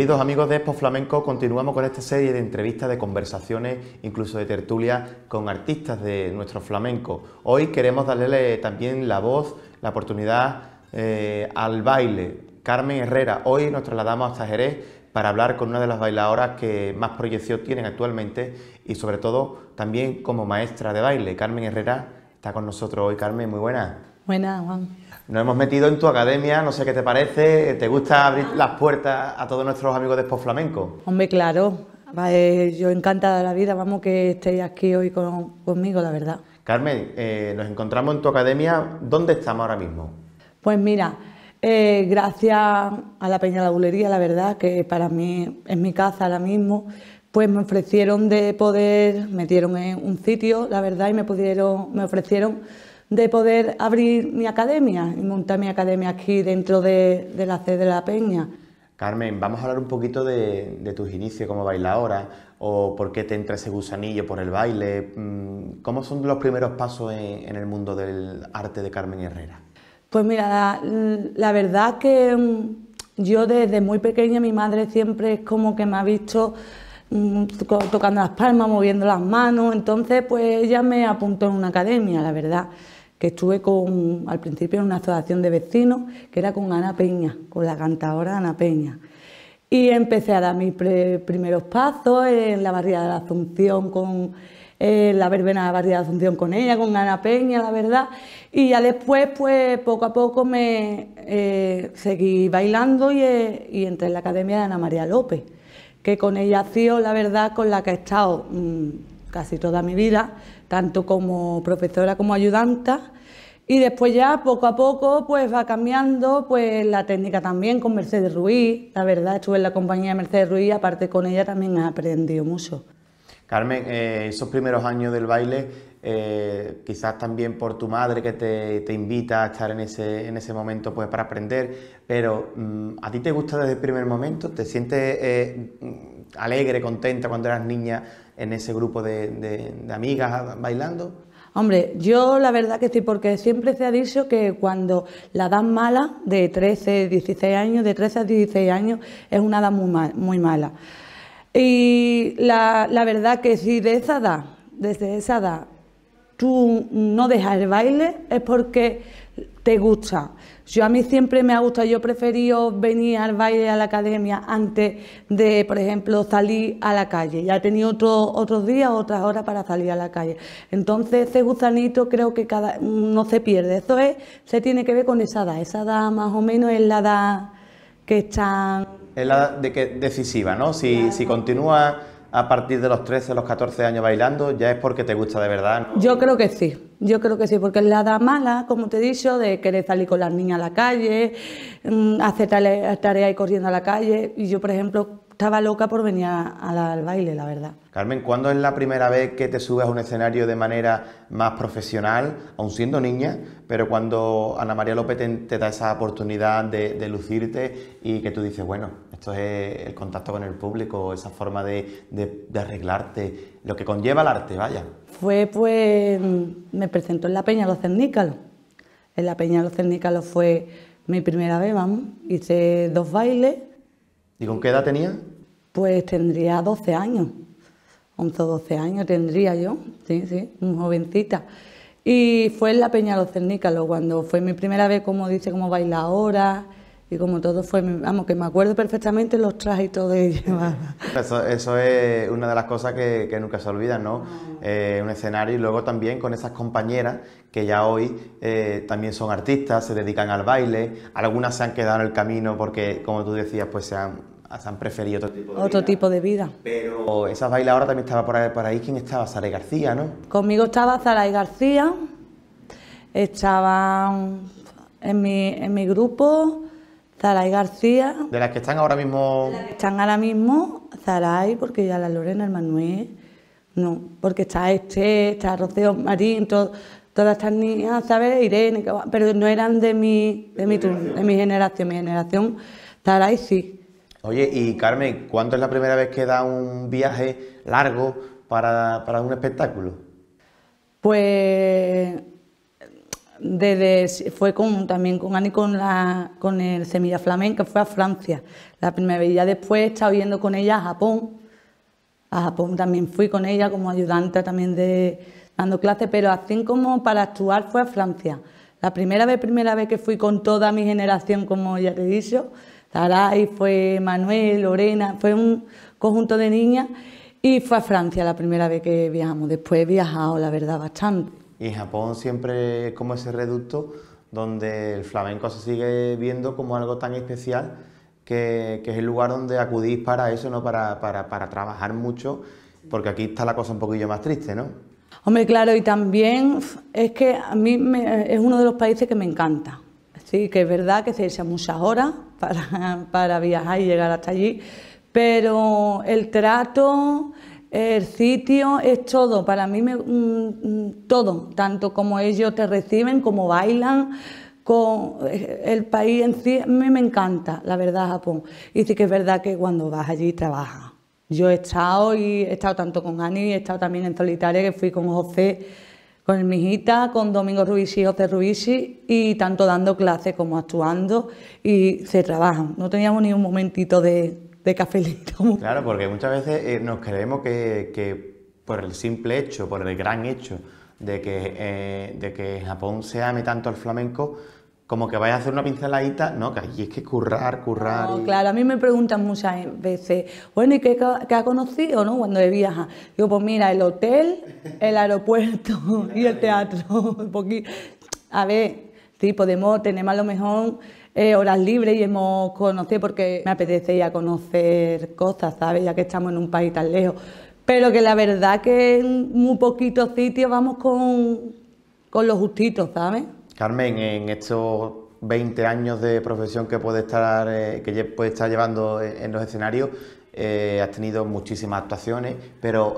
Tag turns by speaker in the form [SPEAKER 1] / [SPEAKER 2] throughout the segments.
[SPEAKER 1] Queridos amigos de Expo Flamenco, continuamos con esta serie de entrevistas, de conversaciones, incluso de tertulias con artistas de nuestro flamenco. Hoy queremos darle también la voz, la oportunidad eh, al baile. Carmen Herrera, hoy nos trasladamos hasta Jerez para hablar con una de las bailadoras que más proyección tienen actualmente y sobre todo también como maestra de baile. Carmen Herrera está con nosotros hoy. Carmen, muy buenas. Buenas, Juan. Nos hemos metido en tu academia, no sé qué te parece, ¿te gusta abrir las puertas a todos nuestros amigos de Post Flamenco?
[SPEAKER 2] Hombre, claro, eh, yo encantada de la vida, vamos que estéis aquí hoy conmigo, la verdad.
[SPEAKER 1] Carmen, eh, nos encontramos en tu academia, ¿dónde estamos ahora mismo?
[SPEAKER 2] Pues mira, eh, gracias a la Peña La Bulería, la verdad, que para mí es mi casa ahora mismo, pues me ofrecieron de poder, metieron en un sitio, la verdad, y me pudieron, me ofrecieron de poder abrir mi academia y montar mi academia aquí dentro de, la C de la Peña.
[SPEAKER 1] Carmen, vamos a hablar un poquito de, tus inicios como bailadora o por qué te entra ese gusanillo por el baile. Mm, ¿Cómo son los primeros pasos en, el mundo del arte de Carmen Herrera?
[SPEAKER 2] Pues mira, la, la verdad que mm, yo desde muy pequeña mi madre siempre es como que me ha visto mm, tocando las palmas, moviendo las manos, entonces pues ella me apuntó en una academia, la verdad que estuve con, al principio en una asociación de vecinos, que era con Ana Peña, con la cantadora Ana Peña. Y empecé a dar mis primeros pasos en la barriada de la Asunción, con la verbena de la barriada de Asunción con ella, con Ana Peña, la verdad. Y ya después, pues poco a poco me eh, seguí bailando eh, y, entré en la Academia de Ana María López, que con ella ha sido, la verdad, con la que he estado mm, casi toda mi vida, tanto como profesora como ayudanta. Y después ya poco a poco pues va cambiando pues la técnica también con Mercedes Ruiz. La verdad estuve en la compañía de Mercedes Ruiz aparte con ella también he aprendido mucho.
[SPEAKER 1] Carmen, eh, esos primeros años del baile, eh, quizás también por tu madre que te, invita a estar en ese, en ese momento pues, para aprender, pero mm, ¿a ti te gusta desde el primer momento? ¿Te sientes eh, mm, alegre, contenta cuando eras niña en ese grupo de, amigas bailando?
[SPEAKER 2] Hombre, yo la verdad que sí, porque siempre se ha dicho que cuando la edad mala, de 13, 16 años, de 13 a 16 años, es una edad muy, muy mala. Y la, la, verdad que si de esa edad, desde esa edad, tú no dejas el baile, es porque te gusta. Yo a mí siempre me ha gustado, yo preferido venir al baile a la academia antes de, por ejemplo, salir a la calle. Ya he tenido otro, otros días, otras horas para salir a la calle. Entonces ese gusanito creo que cada mm, no se pierde. Eso es, se tiene que ver con esa edad. Esa edad más o menos es la edad que está...
[SPEAKER 1] Es la edad de que, decisiva, ¿no? Si, si continúa a partir de los 13, los 14 años bailando, ya es porque te gusta de verdad.
[SPEAKER 2] Yo creo que sí, yo creo que sí, porque es la edad mala, como te he dicho, de querer salir con las niñas a la calle, mm, hacer tareas y corriendo a la calle. Y yo, por ejemplo, estaba loca por venir al baile, la verdad.
[SPEAKER 1] Carmen, ¿cuándo es la primera vez que te subes a un escenario de manera más profesional, aun siendo niña, pero cuando Ana María López te, da esa oportunidad de lucirte y que tú dices, bueno, esto es el contacto con el público, esa forma de, arreglarte, lo que conlleva el arte, vaya.
[SPEAKER 2] Fue pues, me presentó en la Peña Los Cernícalos. En la Peña Los Cernícalos fue mi primera vez, vamos. Hice dos bailes.
[SPEAKER 1] ¿Y con qué edad tenía?
[SPEAKER 2] Pues tendría 12 años. 11 o 12 años tendría yo, sí, sí, muy jovencita. Y fue en la Peña Los Cernícalos cuando fue mi primera vez, como dice, como bailadora y como todo fue, vamos, que me acuerdo perfectamente los trajes y todo de
[SPEAKER 1] Eso, es una de las cosas que, nunca se olvidan, ¿no? Eh, un escenario y luego también con esas compañeras que ya hoy eh, también son artistas, se dedican al baile, algunas se han quedado en el camino porque, como tú decías, pues se han, preferido otro tipo de otro vida.
[SPEAKER 2] tipo de vida.
[SPEAKER 1] Pero esas bailadoras también estaba por ahí, ahí, ¿quién estaba? y García, ¿no?
[SPEAKER 2] Conmigo estaba y García, estaban en mi, en mi grupo Zaray García.
[SPEAKER 1] ¿De las que están ahora mismo? las que
[SPEAKER 2] están ahora mismo, Zaray, porque ya la Lorena, el Manuel, no, porque está este, está Rocío Marín, todas estas niñas, ¿sabes? Irene, pero no eran de mi, de, mi, turno, de mi generación, mi generación, Zaray sí.
[SPEAKER 1] Oye, y Carmen, ¿cuánto es la primera vez que da un viaje largo para, para un espectáculo?
[SPEAKER 2] Pues fue con, también con Ani con, la, con el Semilla Flamenca, fue a Francia la primera vez. ya después he estado yendo con ella a Japón. A Japón también fui con ella como ayudante también de dando clases, pero así como para actuar fue a Francia. La primera vez, primera vez que fui con toda mi generación, como ya te he dicho, fue Manuel, Lorena, fue un conjunto de niñas y fue a Francia la primera vez que viajamos. Después he viajado, la verdad, bastante.
[SPEAKER 1] Y Japón siempre es como ese reducto donde el flamenco se sigue viendo como algo tan especial que, es el lugar donde acudís para eso, ¿no? Para, trabajar mucho, porque aquí está la cosa un poquillo más triste, ¿no?
[SPEAKER 2] Hombre, claro, y también es que a mí es uno de los países que me encanta. Sí, que es verdad que se echan muchas horas para, para viajar y llegar hasta allí, pero el trato, el sitio es todo, para mí me, mm, mm, todo, tanto como ellos te reciben, como bailan, con eh, el país en sí, a me encanta, la verdad, Japón. Y sí que es verdad que cuando vas allí trabajas. Yo he estado y he estado tanto con Ani, he estado también en solitaria, que fui con José, con el mijita, con Domingo Ruiz y José Ruiz, y tanto dando clases como actuando, y se trabajan. No teníamos ni un momentito de, de cafelito.
[SPEAKER 1] Claro, porque muchas veces eh, nos creemos que, por el simple hecho, por el gran hecho de que, eh, de que Japón se ame tanto al flamenco, como que vaya a hacer una pinceladita, no, que allí es que currar, currar.
[SPEAKER 2] Claro, a mí me preguntan muchas veces, bueno, ¿y qué, ha conocido, no? Cuando he viajado. Digo, pues mira, el hotel, el aeropuerto y el teatro. a ver, sí, podemos, tenemos a lo mejor eh, horas libres y hemos conocido, porque me apetece ya conocer cosas, ¿sabes? Ya que estamos en un país tan lejos. Pero que la verdad que en muy poquitos sitios vamos con, con los justitos, ¿sabes?
[SPEAKER 1] Carmen, en estos 20 años de profesión que puede estar, eh, que puede estar llevando e-, en los escenarios, eh, has tenido muchísimas actuaciones, pero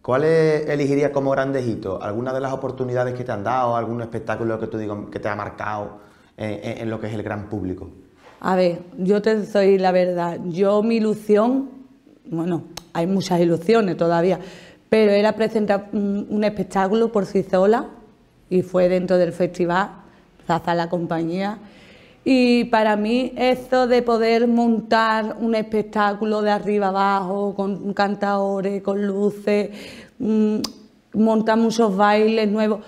[SPEAKER 1] ¿cuáles elegirías como grandejito? ¿Alguna de las oportunidades que te han dado? ¿Algún espectáculo que tú digas que te ha marcado? Eh, eh, en lo que es el gran público?
[SPEAKER 2] A ver, yo te soy la verdad. Yo mi ilusión, bueno, hay muchas ilusiones todavía, pero era presentar un, espectáculo por sí sola y fue dentro del festival, Zaza la compañía. Y para mí esto de poder montar un espectáculo de arriba abajo, con cantadores, con luces, mm, montar muchos bailes nuevos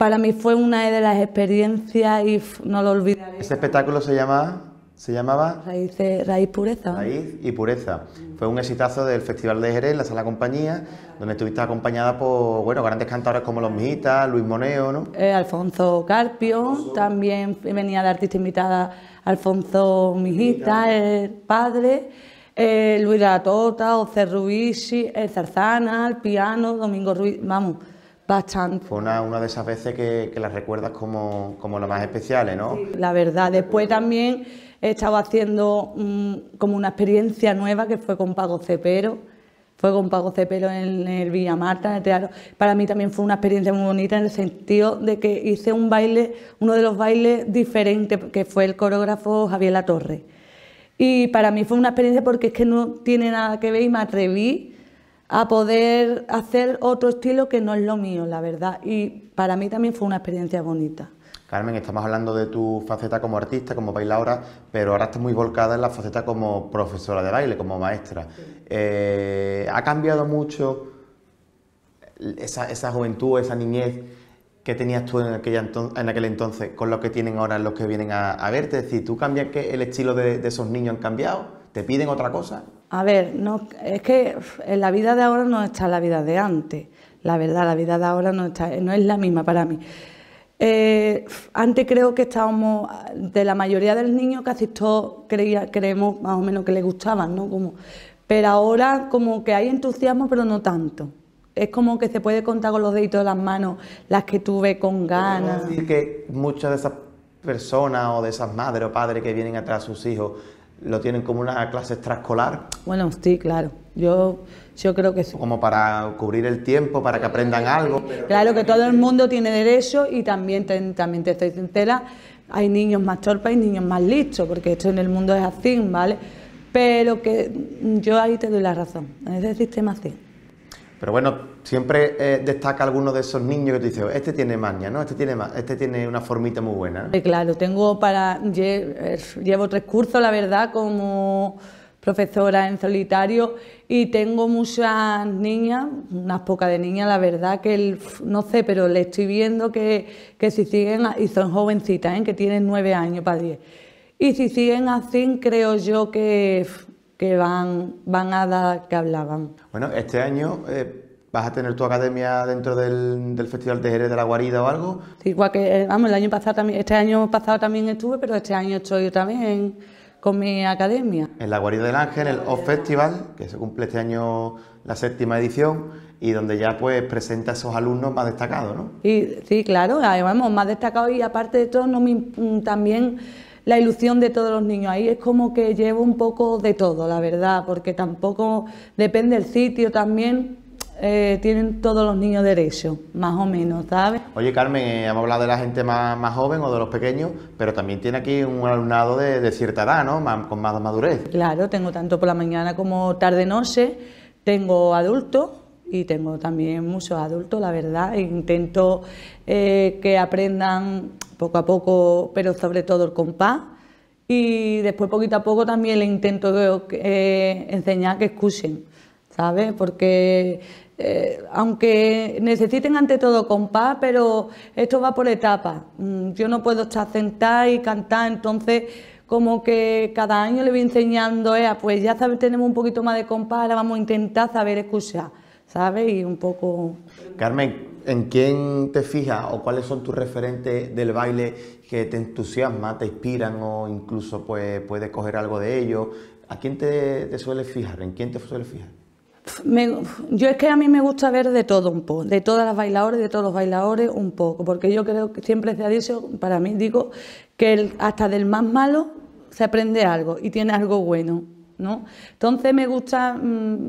[SPEAKER 2] para mí fue una de las experiencias y no lo olvidaré.
[SPEAKER 1] ...ese espectáculo se se llamaba
[SPEAKER 2] Raíz, Pureza. Raíz
[SPEAKER 1] y Pureza. Fue un exitazo del Festival de Jerez, la Sala Compañía, donde estuviste acompañada por bueno, grandes cantores como Los Mijitas, Luis Moneo, ¿no?
[SPEAKER 2] Eh, Alfonso Carpio, también venía de artista invitada Alfonso Mijita, el padre, eh, Luis La Tota, José Ruiz, el Zarzana, el piano, Domingo Ruiz, vamos.
[SPEAKER 1] Fue una, de esas veces que, las recuerdas como, como las más especiales, ¿no?
[SPEAKER 2] la verdad, después también he estado haciendo mm, como una experiencia nueva que fue con Pago Cepero, fue con Pago Cepero en el Villa Marta, en el teatro. Para mí también fue una experiencia muy bonita en el sentido de que hice un baile, uno de los bailes diferentes, que fue el coreógrafo Javier La Torre. Y para mí fue una experiencia porque es que no tiene nada que ver y me atreví a poder hacer otro estilo que no es lo mío, la verdad. Y para mí también fue una experiencia bonita.
[SPEAKER 1] Carmen, estamos hablando de tu faceta como artista, como bailadora, pero ahora estás muy volcada en la faceta como profesora de baile, como maestra. Eh, ¿Ha cambiado mucho esa, juventud, esa niñez que tenías tú en, aquella en aquel entonces con lo que tienen ahora los que vienen a, verte? Es decir, ¿tú cambias que el estilo de esos niños han cambiado? ¿Te piden otra cosa?
[SPEAKER 2] A ver, no, es que en la vida de ahora no está la vida de antes. La verdad, la vida de ahora no, está, no es la misma para mí. Eh, antes creo que estábamos, de la mayoría del niño, niños casi todos creía, creemos más o menos que le gustaban, ¿no? Como, pero ahora como que hay entusiasmo, pero no tanto. Es como que se puede contar con los deditos de las manos las que tuve con ganas. decir
[SPEAKER 1] que muchas de esas personas o de esas madres o padres que vienen atrás a sus hijos lo tienen como una clase extraescolar.
[SPEAKER 2] Bueno, sí, claro.
[SPEAKER 1] Yo, yo creo que sí. Como para cubrir el tiempo, para que aprendan algo. Claro que
[SPEAKER 2] todo el mundo tiene derecho y también te, también te estoy sincera, hay niños más torpes y niños más listos, porque esto en el mundo es así, ¿vale? Pero que yo ahí te doy la razón, en ese sistema así.
[SPEAKER 1] Pero bueno, siempre eh, destaca alguno de esos niños que te dice, este tiene maña, ¿no? Este tiene, este tiene una formita muy buena.
[SPEAKER 2] Claro, tengo para. Eh, llevo tres cursos, la verdad, como profesora en solitario y tengo muchas niñas, unas pocas de niñas, la verdad que no sé, pero le estoy viendo que, si siguen, y son jovencitas, ¿eh? que tienen nueve años para diez, y si siguen así, creo yo que, van, van a dar que hablaban.
[SPEAKER 1] Bueno, este año... ¿Vas a tener tu academia dentro del, Festival de Jerez de la Guarida o algo?
[SPEAKER 2] Sí, Igual que, eh, vamos, el año pasado también, este año pasado también estuve, pero este año estoy yo también con mi academia.
[SPEAKER 1] En la Guarida del Ángel, el Off Festival, que se cumple este año la séptima edición y donde ya pues presenta a esos alumnos más destacados, ¿no?
[SPEAKER 2] Y, sí, claro, eh, vamos, más destacados y aparte de todo no mm, también la ilusión de todos los niños. Ahí es como que llevo un poco de todo, la verdad, porque tampoco depende el sitio también eh, tienen todos los niños derecho, más o menos,
[SPEAKER 1] ¿sabes? Oye, Carmen, eh, hemos hablado de la gente más, joven o de los pequeños, pero también tiene aquí un alumnado de, de cierta edad, ¿no? con más madurez.
[SPEAKER 2] Claro, tengo tanto por la mañana como tarde-noche, tengo adultos y tengo también muchos adultos, la verdad. E intento eh, que aprendan poco a poco, pero sobre todo el compás. Y después, poquito a poco, también le intento enseñar que escuchen, ¿sabes? Porque eh, aunque necesiten ante todo compás, pero esto va por etapas. Mm, yo no puedo estar sentada y cantar, entonces como que cada año le voy enseñando, pues ya tenemos un poquito más de compás, ahora vamos a intentar saber escuchar, ¿sabes? Y un poco...
[SPEAKER 1] Carmen, ¿en quién te fijas o cuáles son tus referentes del baile que te entusiasma, te inspiran o incluso pues, puedes coger algo de ellos? ¿A quién te, te sueles fijar? ¿En quién te sueles fijar?
[SPEAKER 2] yo es que a mí me gusta ver de todo un poco, de todas las bailadores, de todos los bailadores un poco, porque yo creo que siempre se ha dicho, para mí digo, que hasta del más malo se aprende algo y tiene algo bueno. ¿no? Entonces me gusta, mm,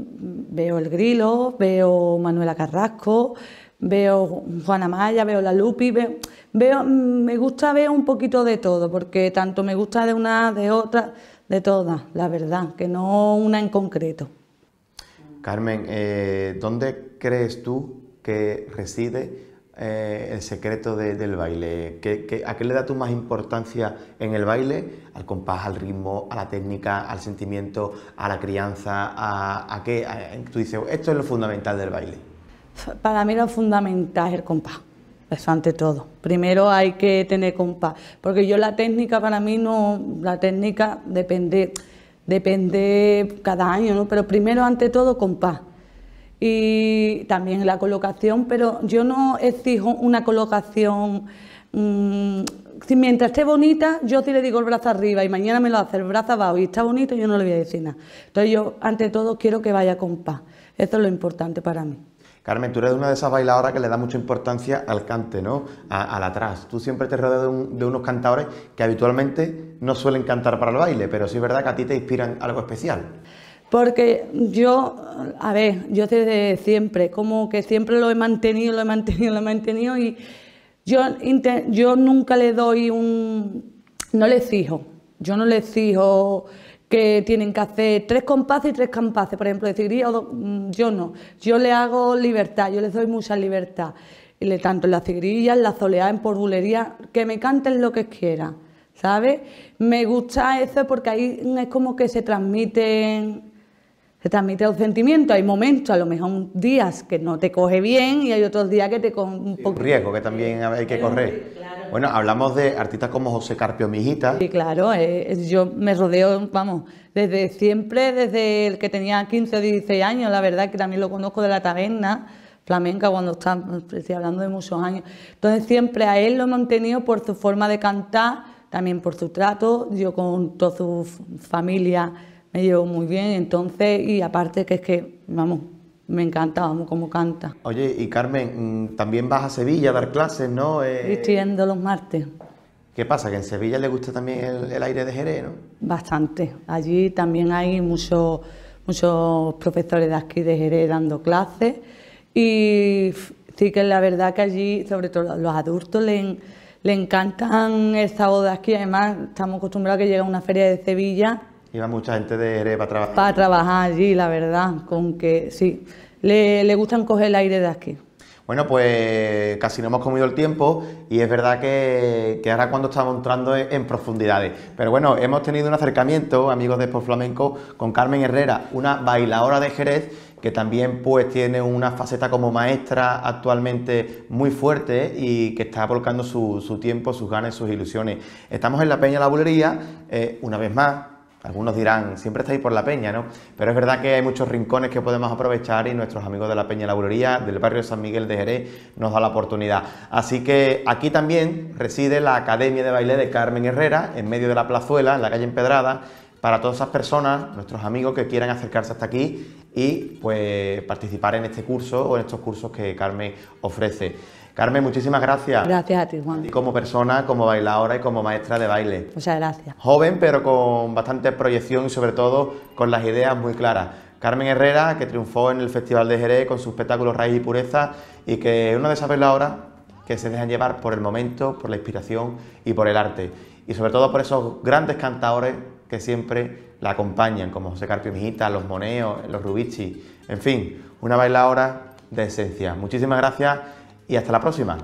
[SPEAKER 2] veo el Grilo, veo Manuela Carrasco, veo Juana Maya, veo la Lupi, veo, mm, me gusta ver un poquito de todo, porque tanto me gusta de una, de otra, de todas, la verdad, que no una en concreto.
[SPEAKER 1] Carmen, eh, ¿dónde crees tú que reside eh, el secreto del baile? a qué le da tú más importancia en el baile? ¿Al compás, al ritmo, a la técnica, al sentimiento, a la crianza? ¿A, qué? tú dices, esto es lo fundamental del baile.
[SPEAKER 2] Para mí lo fundamental es el compás. Eso ante todo. Primero hay que tener compás, porque yo la técnica para mí no, la técnica depende, depende cada año, ¿no? pero primero ante todo con paz Y también la colocación, pero yo no exijo una colocación, mm, si mientras esté bonita, yo sí le digo el brazo arriba y mañana me lo hace el brazo abajo y está bonito, yo no le voy a decir nada. Entonces yo ante todo quiero que vaya con paz, eso es lo importante para mí.
[SPEAKER 1] Carmen, tú eres una de esas bailadoras que le da mucha importancia al cante, ¿no? al atrás. Tú siempre te rodeas de, unos cantadores que habitualmente no suelen cantar para el baile, pero sí es verdad que a ti te inspiran algo especial. Porque yo,
[SPEAKER 2] a ver, yo desde siempre, como que siempre lo he mantenido, lo he mantenido, lo he mantenido y yo, yo nunca le doy un... no le exijo, yo no le exijo que tienen que hacer tres compases y tres compases, por ejemplo, de decir, mm, yo no, yo le hago libertad, yo les doy mucha libertad, le tanto en la cigrilla, en la soleada, en porbulería, que me canten lo que quiera, ¿sabes? Me gusta eso porque ahí es como que se transmiten se transmite el sentimiento. Hay momentos, a lo mejor días que no te coge bien y hay otros días que te coge un poco. Un
[SPEAKER 1] riesgo que también hay que correr. Bueno, hablamos de artistas como José Carpio Mijita. Sí, claro,
[SPEAKER 2] eh, eh, yo me rodeo, vamos, desde siempre, desde el que tenía 15 o 16 años, la verdad que también lo conozco de la taberna flamenca cuando está, pues, hablando de muchos años. Entonces siempre a él lo he mantenido por su forma de cantar, también por su trato, yo con toda su familia me llevo muy bien, entonces, y aparte que es que, vamos, me encanta, cómo como canta.
[SPEAKER 1] Oye, y Carmen, mm, también vas a Sevilla a dar clases, ¿no? Eh... Estoy
[SPEAKER 2] yendo los martes.
[SPEAKER 1] ¿Qué pasa? Que en Sevilla le gusta también el, aire de Jerez, ¿no?
[SPEAKER 2] Bastante. Allí también hay muchos muchos profesores de aquí de Jerez dando clases y sí que la verdad que allí, sobre todo los adultos, le, le encantan el sábado de aquí. Además, estamos acostumbrados a que llega una feria de Sevilla
[SPEAKER 1] Iba mucha gente de Jerez para trabajar.
[SPEAKER 2] Para trabajar allí, la verdad, con que sí, le, gustan coger el aire de aquí.
[SPEAKER 1] Bueno, pues casi no hemos comido el tiempo y es verdad que, ahora cuando estamos entrando e-, en, profundidades. Pero bueno, hemos tenido un acercamiento, amigos de Sport Flamenco, con Carmen Herrera, una bailadora de Jerez que también pues tiene una faceta como maestra actualmente muy fuerte y que está volcando su, tiempo, sus ganas, sus ilusiones. Estamos en la Peña La Bulería, eh, una vez más, algunos dirán, siempre estáis por la peña, ¿no? Pero es verdad que hay muchos rincones que podemos aprovechar y nuestros amigos de la Peña Laurería, del barrio San Miguel de Jerez, nos da la oportunidad. Así que aquí también reside la Academia de Baile de Carmen Herrera, en medio de la plazuela, en la calle Empedrada, para todas esas personas, nuestros amigos que quieran acercarse hasta aquí y pues participar en este curso o en estos cursos que Carmen ofrece. Carmen, muchísimas gracias.
[SPEAKER 2] Gracias a ti, Juan. Y
[SPEAKER 1] como persona, como bailadora y como maestra de baile. Muchas gracias. Joven, pero con bastante proyección y sobre todo con las ideas muy claras. Carmen Herrera, que triunfó en el Festival de Jerez con su espectáculo Raíz y Pureza y que es una de esas bailadoras que se dejan llevar por el momento, por la inspiración y por el arte. Y sobre todo por esos grandes cantadores que siempre la acompañan, como José Carpio Mijita, los Moneos, los Rubici, en fin, una bailadora de esencia. Muchísimas gracias y hasta la próxima.